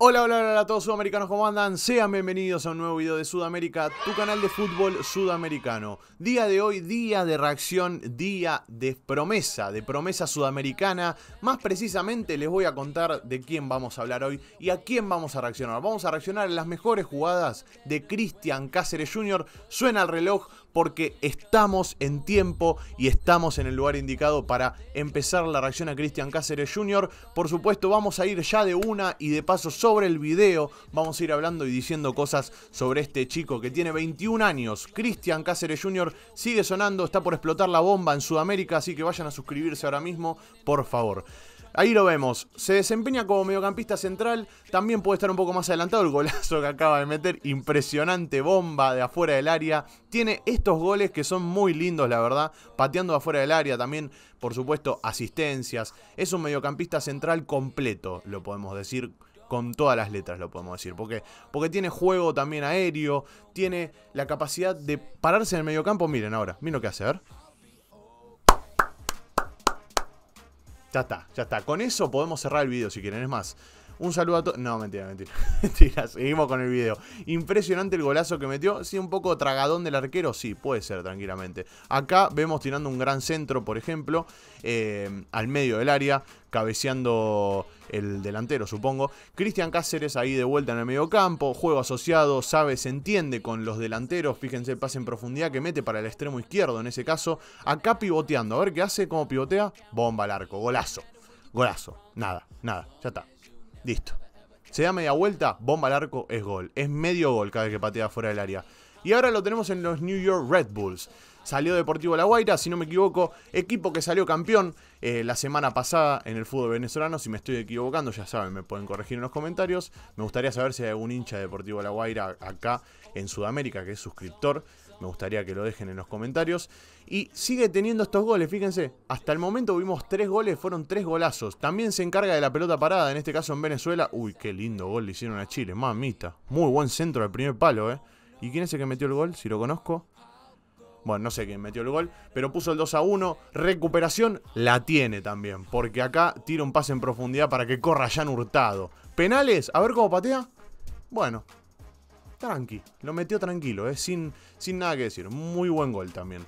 Hola, hola, hola a todos sudamericanos, ¿cómo andan? Sean bienvenidos a un nuevo video de Sudamérica, tu canal de fútbol sudamericano. Día de hoy, día de reacción, día de promesa, de promesa sudamericana. Más precisamente les voy a contar de quién vamos a hablar hoy y a quién vamos a reaccionar. Vamos a reaccionar a las mejores jugadas de Cristian Cáceres Jr. Suena el reloj, porque estamos en tiempo y estamos en el lugar indicado para empezar la reacción a Cristian Cáceres Jr. Por supuesto, vamos a ir ya de una y de paso sobre el video, vamos a ir hablando y diciendo cosas sobre este chico que tiene 21 años. Cristian Cáceres Jr. sigue sonando, está por explotar la bomba en Sudamérica, así que vayan a suscribirse ahora mismo, por favor. Ahí lo vemos. Se desempeña como mediocampista central. También puede estar un poco más adelantado. El golazo que acaba de meter. Impresionante bomba de afuera del área. Tiene estos goles que son muy lindos, la verdad. Pateando afuera del área también, por supuesto, asistencias. Es un mediocampista central completo, lo podemos decir con todas las letras, lo podemos decir. Porque tiene juego también aéreo, tiene la capacidad de pararse en el mediocampo. Miren ahora, miren lo que hace, a ver. Ya está, ya está. Con eso podemos cerrar el video si quieren. Es más, un saludo a todos. No, mentira, mentira. mentira, seguimos con el video. Impresionante el golazo que metió. Sí, un poco tragadón del arquero. Sí, puede ser, tranquilamente. Acá vemos tirando un gran centro, por ejemplo, eh, al medio del área, cabeceando el delantero, supongo. Cristian Cáceres ahí de vuelta en el medio campo. Juego asociado, sabe, se entiende con los delanteros. Fíjense el pase en profundidad que mete para el extremo izquierdo en ese caso. Acá pivoteando. A ver qué hace, cómo pivotea. Bomba al arco. Golazo. Golazo. Nada, nada. Ya está. Listo. Se da media vuelta, bomba al arco, es gol. Es medio gol cada vez que patea fuera del área. Y ahora lo tenemos en los New York Red Bulls. Salió Deportivo La Guaira, si no me equivoco, equipo que salió campeón eh, la semana pasada en el fútbol venezolano. Si me estoy equivocando, ya saben, me pueden corregir en los comentarios. Me gustaría saber si hay algún hincha de Deportivo La Guaira acá en Sudamérica que es suscriptor me gustaría que lo dejen en los comentarios. Y sigue teniendo estos goles, fíjense. Hasta el momento vimos tres goles, fueron tres golazos. También se encarga de la pelota parada, en este caso en Venezuela. Uy, qué lindo gol le hicieron a Chile, mamita. Muy buen centro al primer palo, ¿eh? ¿Y quién es el que metió el gol? Si lo conozco. Bueno, no sé quién metió el gol, pero puso el 2 a 1. Recuperación la tiene también, porque acá tira un pase en profundidad para que corra Jan Hurtado. Penales, a ver cómo patea. Bueno, tranqui, lo metió tranquilo, eh, sin, sin nada que decir. Muy buen gol también.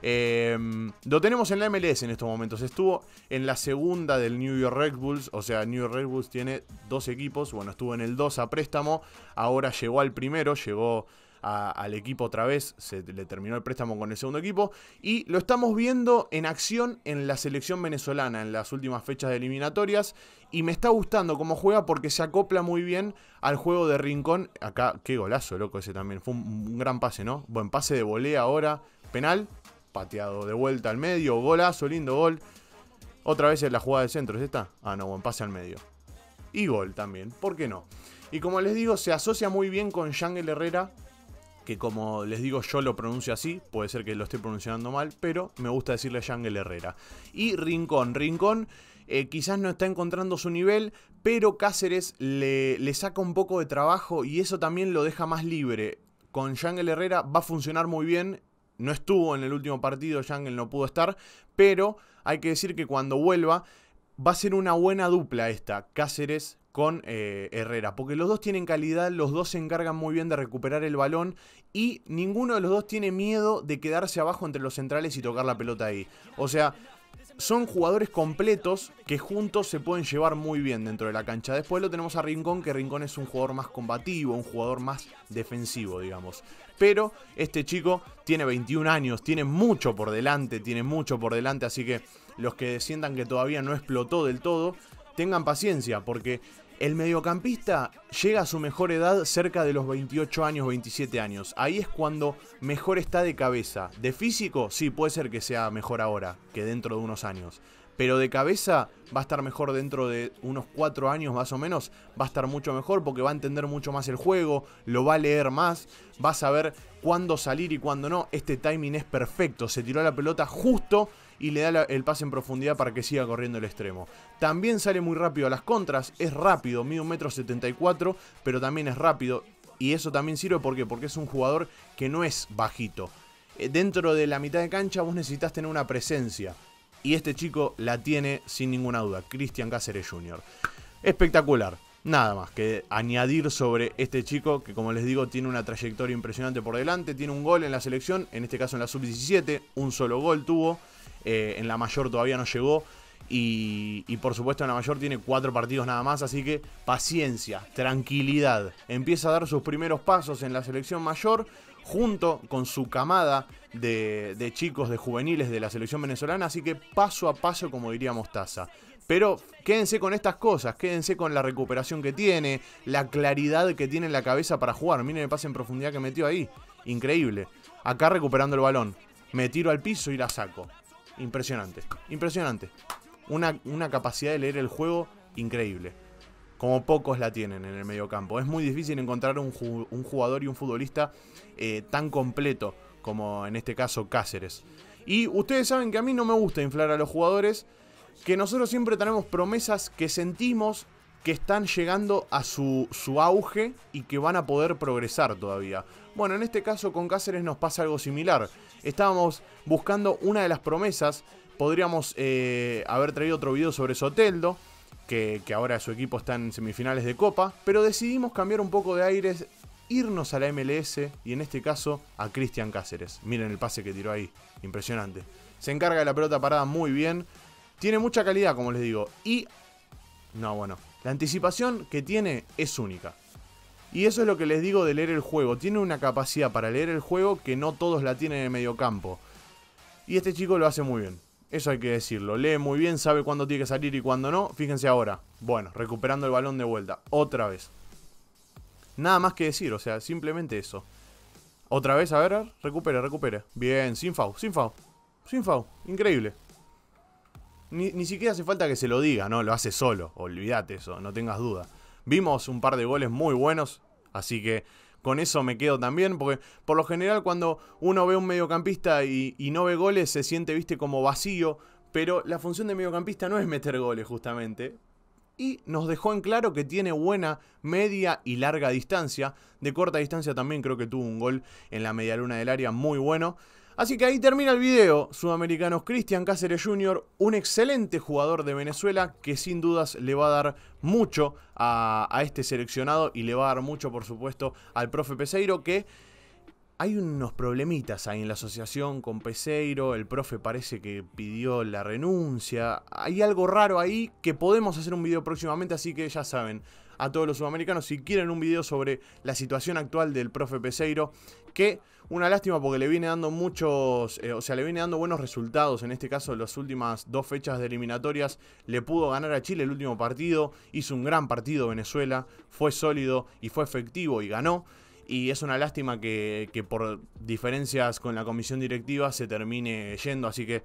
Em, lo tenemos en la MLS en estos momentos. Estuvo en la segunda del New York Red Bulls. O sea, New York Red Bulls tiene dos equipos. Bueno, estuvo en el 2 a préstamo. Ahora llegó al primero. Llegó al equipo otra vez, se le terminó el préstamo con el segundo equipo y lo estamos viendo en acción en la selección venezolana en las últimas fechas de eliminatorias y me está gustando cómo juega porque se acopla muy bien al juego de Rincón. Acá, qué golazo, loco, ese también. Fue un, gran pase, ¿no? Buen pase de volea ahora, penal, pateado de vuelta al medio, golazo, lindo gol. Otra vez es la jugada de centro, ¿es esta? Ah, no, buen pase al medio. Y gol también, ¿por qué no? Y como les digo, se asocia muy bien con Yangel Herrera, que como les digo yo lo pronuncio así, puede ser que lo esté pronunciando mal, pero me gusta decirle Yangel Herrera. Y Rincón, Rincón eh, quizás no está encontrando su nivel, pero Cáceres le, le saca un poco de trabajo y eso también lo deja más libre. Con Yangel Herrera va a funcionar muy bien, no estuvo en el último partido, Yangel no pudo estar, pero hay que decir que cuando vuelva va a ser una buena dupla esta, Cáceres con eh, Herrera, porque los dos tienen calidad, los dos se encargan muy bien de recuperar el balón y ninguno de los dos tiene miedo de quedarse abajo entre los centrales y tocar la pelota ahí. O sea, son jugadores completos que juntos se pueden llevar muy bien dentro de la cancha. Después lo tenemos a Rincón, que Rincón es un jugador más combativo, un jugador más defensivo, digamos. Pero este chico tiene 21 años, tiene mucho por delante, tiene mucho por delante, así que los que sientan que todavía no explotó del todo, tengan paciencia, porque el mediocampista llega a su mejor edad cerca de los 28 años, 27 años. Ahí es cuando mejor está de cabeza. De físico, sí, puede ser que sea mejor ahora que dentro de unos años pero de cabeza va a estar mejor dentro de unos cuatro años más o menos, va a estar mucho mejor porque va a entender mucho más el juego, lo va a leer más, va a saber cuándo salir y cuándo no. Este timing es perfecto, se tiró la pelota justo y le da el pase en profundidad para que siga corriendo el extremo. También sale muy rápido a las contras, es rápido, mide 1,74 m, pero también es rápido. Y eso también sirve porque porque es un jugador que no es bajito. Eh, dentro de la mitad de cancha vos necesitas tener una presencia y este chico la tiene sin ninguna duda, Cristian Cáceres Jr. Espectacular. Nada más que añadir sobre este chico que como les digo tiene una trayectoria impresionante por delante, tiene un gol en la selección, en este caso en la sub-17, un solo gol tuvo, eh, en la mayor todavía no llegó, y, por supuesto, en la mayor tiene cuatro partidos nada más, así que paciencia, tranquilidad. Empieza a dar sus primeros pasos en la selección mayor junto con su camada de, chicos, de juveniles de la selección venezolana, así que paso a paso, como diríamos, Mostaza. Pero quédense con estas cosas, quédense con la recuperación que tiene, la claridad que tiene en la cabeza para jugar. Miren el pase en profundidad que metió ahí. Increíble. Acá recuperando el balón. Me tiro al piso y la saco. Impresionante. Impresionante. Una, una capacidad de leer el juego increíble como pocos la tienen en el mediocampo. Es muy difícil encontrar un, jugador y un futbolista eh, tan completo como en este caso Cáceres. Y ustedes saben que a mí no me gusta inflar a los jugadores, que nosotros siempre tenemos promesas que sentimos que están llegando a su, auge y que van a poder progresar todavía. Bueno, en este caso con Cáceres nos pasa algo similar. Estábamos buscando una de las promesas, podríamos eh, haber traído otro video sobre Soteldo, que, ahora su equipo está en semifinales de Copa, pero decidimos cambiar un poco de aires, irnos a la MLS y en este caso a Cristian Cáceres. Miren el pase que tiró ahí, impresionante. Se encarga de la pelota parada muy bien, tiene mucha calidad, como les digo, y... No, bueno, la anticipación que tiene es única. Y eso es lo que les digo de leer el juego. Tiene una capacidad para leer el juego que no todos la tienen en el campo Y este chico lo hace muy bien. Eso hay que decirlo. Lee muy bien, sabe cuándo tiene que salir y cuándo no. Fíjense ahora. Bueno, recuperando el balón de vuelta. Otra vez. Nada más que decir, o sea, simplemente eso. Otra vez, a ver, recupere, recupere. Bien, sin FAU, sin FAU. Sin FAU, increíble. Ni, ni, siquiera hace falta que se lo diga, ¿no? Lo hace solo, olvídate eso, no tengas duda. Vimos un par de goles muy buenos, así que con eso me quedo también, porque por lo general cuando uno ve un mediocampista y, no ve goles se siente, viste, como vacío, pero la función de mediocampista no es meter goles justamente, y nos dejó en claro que tiene buena media y larga distancia. De corta distancia también creo que tuvo un gol en la media luna del área muy bueno. Así que ahí termina el video. Sudamericanos Cristian Cáceres Jr., un excelente jugador de Venezuela que sin dudas le va a dar mucho a, a este seleccionado y le va a dar mucho, por supuesto, al profe Peseiro que hay unos problemitas ahí en la asociación con Peseiro, el profe parece que pidió la renuncia, hay algo raro ahí que podemos hacer un video próximamente, así que ya saben, a todos los sudamericanos, si quieren un video sobre la situación actual del profe Peseiro, que una lástima porque le viene dando muchos, eh, o sea, le viene dando buenos resultados. En este caso, las últimas dos fechas de eliminatorias le pudo ganar a Chile el último partido. Hizo un gran partido Venezuela, fue sólido y fue efectivo y ganó. Y es una lástima que por diferencias con la comisión directiva se termine yendo. Así que,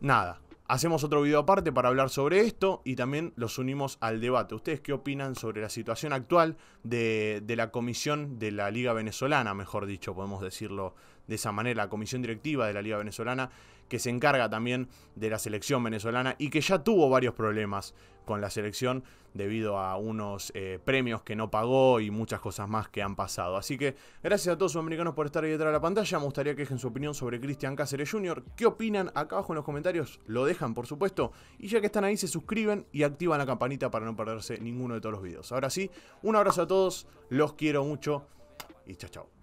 nada, Hacemos otro video aparte para hablar sobre esto y también los unimos al debate. ¿Ustedes qué opinan sobre la situación actual de, la comisión de la Liga Venezolana, mejor dicho, podemos decirlo de esa manera, la comisión directiva de la Liga Venezolana, que se encarga también de la selección venezolana y que ya tuvo varios problemas con la selección debido a unos eh, premios que no pagó y muchas cosas más que han pasado. Así que gracias a todos los americanos por estar ahí detrás de la pantalla. Me gustaría que dejen su opinión sobre Cristian Cáceres Jr. ¿Qué opinan? Acá abajo en los comentarios lo dejan, por supuesto. Y ya que están ahí, se suscriben y activan la campanita para no perderse ninguno de todos los videos. Ahora sí, un abrazo a todos, los quiero mucho y chao chao.